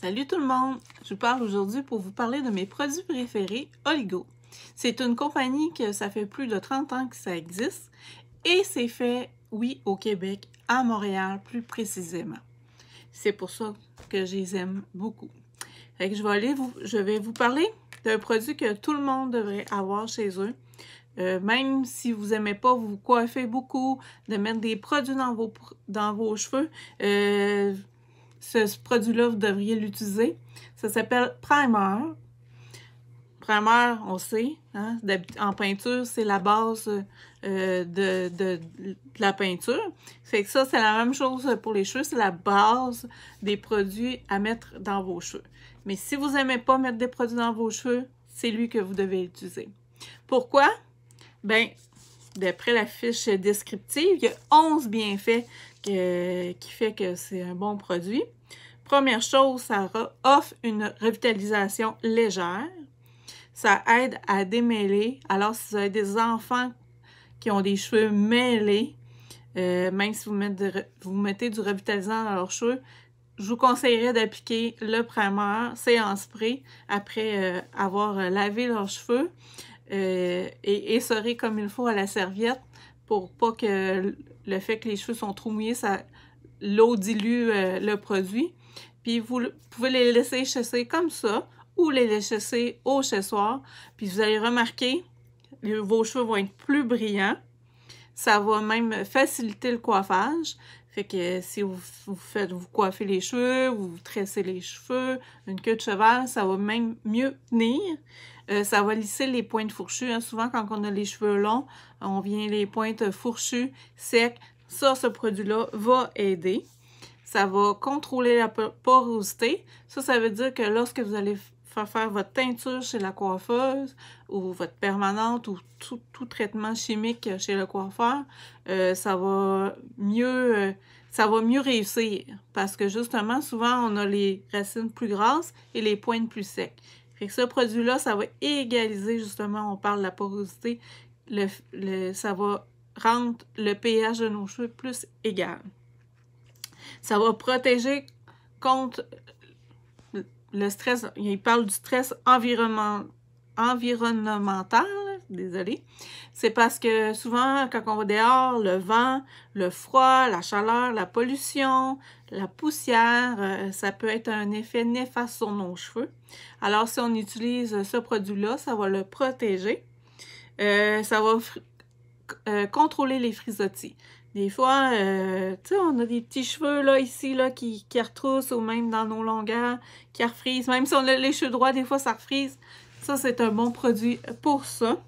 Salut tout le monde! Je vous parle aujourd'hui pour vous parler de mes produits préférés, Oligo. C'est une compagnie que ça fait plus de 30 ans que ça existe et c'est fait, oui, au Québec, à Montréal plus précisément. C'est pour ça que je les aime beaucoup. Et je, vais vous, je vais vous parler d'un produit que tout le monde devrait avoir chez eux. Euh, même si vous n'aimez pas vous coiffer beaucoup, de mettre des produits dans vos, dans vos cheveux, euh, ce, produit-là, vous devriez l'utiliser. Ça s'appelle primer. Primer, on sait, hein. en peinture, c'est la base euh, de, la peinture. Fait que ça, c'est la même chose pour les cheveux, c'est la base des produits à mettre dans vos cheveux. Mais si vous n'aimez pas mettre des produits dans vos cheveux, c'est lui que vous devez utiliser. Pourquoi? Ben, d'après la fiche descriptive, il y a 11 bienfaits qui fait que c'est un bon produit. Première chose, ça offre une revitalisation légère. Ça aide à démêler. Alors, si vous avez des enfants qui ont des cheveux mêlés, euh, même si vous mettez, du revitalisant dans leurs cheveux, je vous conseillerais d'appliquer le primer, c'est en après euh, avoir euh, lavé leurs cheveux et essoré comme il faut à la serviette pour pas que le fait que les cheveux sont trop mouillés, ça l'eau dilue euh, le produit. Puis vous pouvez les laisser chasser comme ça ou les laisser au chassoir. Puis vous allez remarquer, vos cheveux vont être plus brillants. Ça va même faciliter le coiffage. Fait que si vous, vous faites, vous coiffez les cheveux, vous, vous tressez les cheveux, une queue de cheval, ça va même mieux tenir. Euh, ça va lisser les pointes fourchues. Hein. Souvent, quand on a les cheveux longs, on vient les pointes fourchues, secs. Ça, ce produit-là va aider. Ça va contrôler la porosité. Ça, ça veut dire que lorsque vous allez faire votre teinture chez la coiffeuse ou votre permanente ou tout, traitement chimique chez le coiffeur, euh, ça va mieux euh, ça va mieux réussir parce que justement souvent on a les racines plus grasses et les pointes plus secs. ce produit là, ça va égaliser justement, on parle de la porosité, le, le, ça va rendre le pH de nos cheveux plus égal. Ça va protéger contre le stress, il parle du stress environnemental, désolé. C'est parce que souvent, quand on va dehors, le vent, le froid, la chaleur, la pollution, la poussière, euh, ça peut être un effet néfaste sur nos cheveux. Alors, si on utilise ce produit-là, ça va le protéger. Euh, ça va euh, contrôler les frisottis. Des fois, euh, tu sais, on a des petits cheveux là, ici, là, qui, qui retroussent ou même dans nos longueurs, qui refrisent. Même si on a les cheveux droits, des fois, ça refrise. Ça, c'est un bon produit pour ça.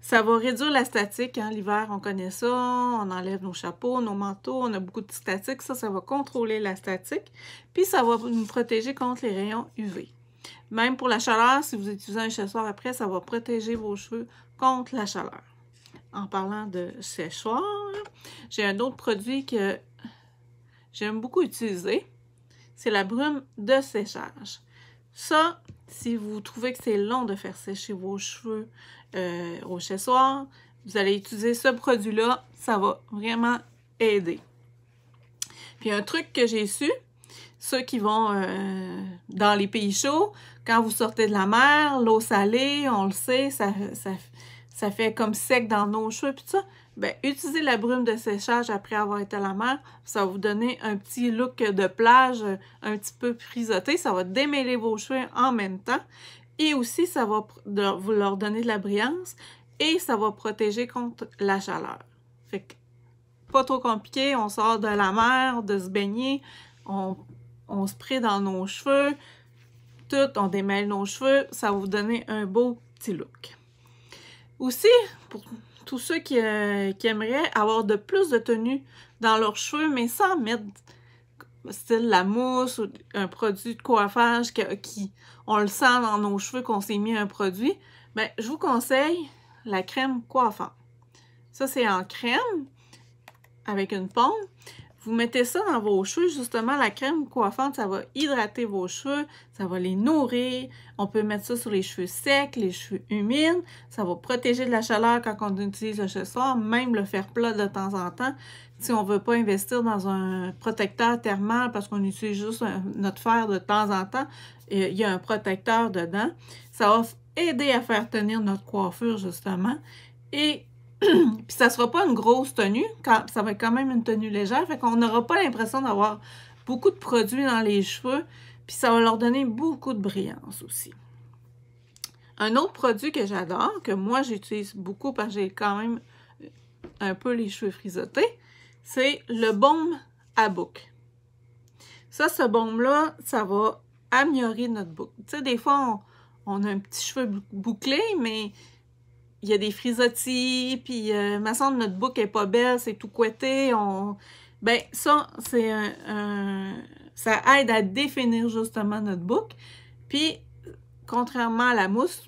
Ça va réduire la statique. Hein. L'hiver, on connaît ça. On enlève nos chapeaux, nos manteaux. On a beaucoup de statique. Ça, ça va contrôler la statique. Puis, ça va nous protéger contre les rayons UV. Même pour la chaleur, si vous utilisez un chasseur après, ça va protéger vos cheveux contre la chaleur en parlant de séchoir, j'ai un autre produit que j'aime beaucoup utiliser. C'est la brume de séchage. Ça, si vous trouvez que c'est long de faire sécher vos cheveux euh, au séchoir, vous allez utiliser ce produit-là. Ça va vraiment aider. Puis un truc que j'ai su, ceux qui vont euh, dans les pays chauds, quand vous sortez de la mer, l'eau salée, on le sait, ça, ça fait comme sec dans nos cheveux, puis ça, ben, utilisez la brume de séchage après avoir été à la mer. Ça va vous donner un petit look de plage euh, un petit peu frisoté. Ça va démêler vos cheveux en même temps. Et aussi, ça va vous leur donner de la brillance et ça va protéger contre la chaleur. Fait que, pas trop compliqué, on sort de la mer, de se baigner, on, se prie dans nos cheveux, tout, on démêle nos cheveux, ça va vous donner un beau petit look. Aussi, pour tous ceux euh, qui, aimeraient avoir de plus de tenue dans leurs cheveux, mais sans mettre style la mousse ou un produit de coiffage qui, on le sent dans nos cheveux qu'on s'est mis un produit, ben, je vous conseille la crème coiffante. Ça, c'est en crème avec une pomme. Vous mettez ça dans vos cheveux, justement, la crème coiffante, ça va hydrater vos cheveux, ça va les nourrir. On peut mettre ça sur les cheveux secs, les cheveux humides. Ça va protéger de la chaleur quand on utilise le cheveu soir, même le fer plat de temps en temps. Si on veut pas investir dans un protecteur thermal parce qu'on utilise juste notre fer de temps en temps, il y a un protecteur dedans. Ça va aider à faire tenir notre coiffure, justement. Et puis ça sera pas une grosse tenue, ça va être quand même une tenue légère, fait qu'on n'aura pas l'impression d'avoir beaucoup de produits dans les cheveux, puis ça va leur donner beaucoup de brillance aussi. Un autre produit que j'adore, que moi j'utilise beaucoup parce que j'ai quand même euh, un peu les cheveux frisottés, c'est le baume à bouc. Ça, ce baume-là, ça va améliorer notre boucle. Tu sais, des fois, on, a un petit cheveu bouclé, mais il y a des frisottis, puis euh, ma sonde, notre bouc est pas belle, c'est tout couetté. On... Ben, ça, c'est un, ça aide à définir justement notre bouc. Puis, contrairement à la mousse,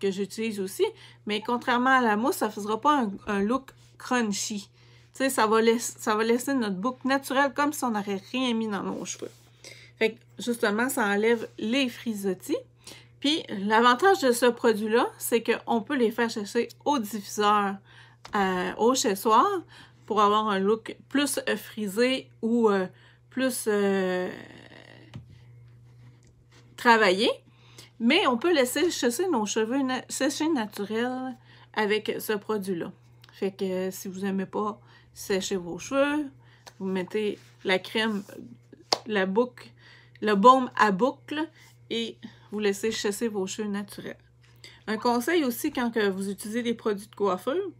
que j'utilise aussi, mais contrairement à la mousse, ça ne fera pas un, look crunchy. Tu sais, ça va, laisser, ça va laisser notre boucle naturelle comme si on n'aurait rien mis dans nos cheveux. Fait justement, ça enlève les frisottis. Puis l'avantage de ce produit-là, c'est qu'on peut les faire chasser au diffuseur, euh, au chez soir, pour avoir un look plus euh, frisé ou euh, plus travaillé. Mais on peut laisser chasser nos cheveux sécher naturels avec ce produit-là. Fait que si vous n'aimez pas sécher vos cheveux, vous mettez la crème, la boucle, le baume à boucle et vous laissez chasser vos cheveux naturels. Un conseil aussi quand vous utilisez des produits de coiffure,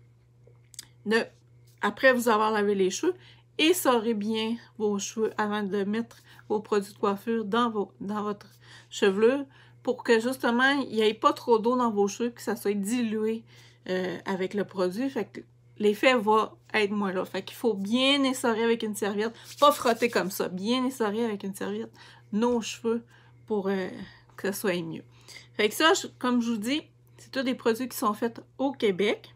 après vous avoir lavé les cheveux, essorez bien vos cheveux avant de mettre vos produits de coiffure dans, vos, dans votre chevelure pour que justement il n'y ait pas trop d'eau dans vos cheveux, que ça soit dilué euh, avec le produit. Fait que l'effet va être moins là. Fait qu'il faut bien essorer avec une serviette, pas frotter comme ça, bien essorer avec une serviette nos cheveux pour euh, que ça soit mieux. Fait que ça, comme je vous dis, c'est tous des produits qui sont faits au Québec.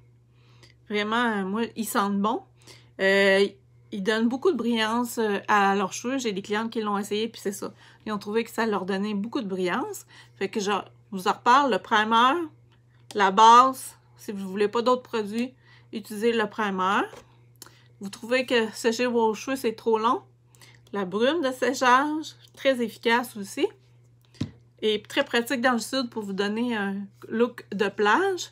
Vraiment, euh, moi, ils sentent bon. Euh, ils donnent beaucoup de brillance à leurs cheveux. J'ai des clientes qui l'ont essayé, puis c'est ça. Ils ont trouvé que ça leur donnait beaucoup de brillance. Fait que je vous en reparle, le primer, la base, si vous ne voulez pas d'autres produits, utilisez le primer. Vous trouvez que sécher vos cheveux, c'est trop long. La brume de séchage, très efficace aussi et très pratique dans le sud pour vous donner un look de plage.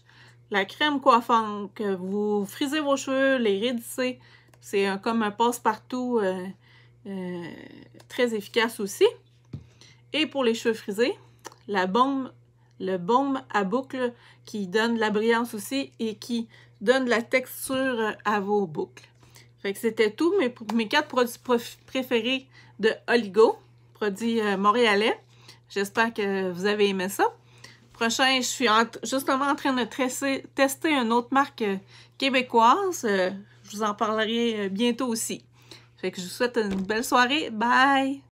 La crème coiffante, que vous frisez vos cheveux, les rédissez. c'est comme un passe-partout euh, euh, très efficace aussi. Et pour les cheveux frisés, la bombe, le baume à boucle qui donne de la brillance aussi et qui donne de la texture à vos boucles. Fait que c'était tout mes, mes quatre produits préférés de Oligo, produits euh, montréalais. J'espère que vous avez aimé ça. Prochain, je suis justement en train de tester une autre marque euh, québécoise. Euh, je vous en parlerai euh, bientôt aussi. Fait que je vous souhaite une belle soirée. Bye!